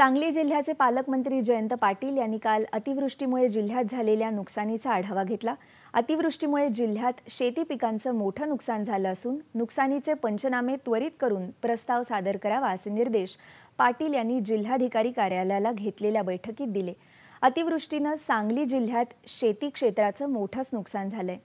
सांगली जिल्ह्याचे पालकमंत्री जयंत पाटील यांनी काल अतिवृष्टीमुळे जिल्ह्यात झालेल्या नुकसानीचा आढावा घेतला अतिवृष्टीमुळे जिल्ह्यात शेती पिकांचं मोठं नुकसान झालं असून नुकसानीचे पंचनामे त्वरित करून प्रस्ताव सादर करावा असे निर्देश पाटील यांनी जिल्हाधिकारी कार्यालयाला घेतलेल्या बैठकीत दिले अतिवृष्टीनं सांगली जिल्ह्यात शेती क्षेत्राचं मोठंच नुकसान झालंय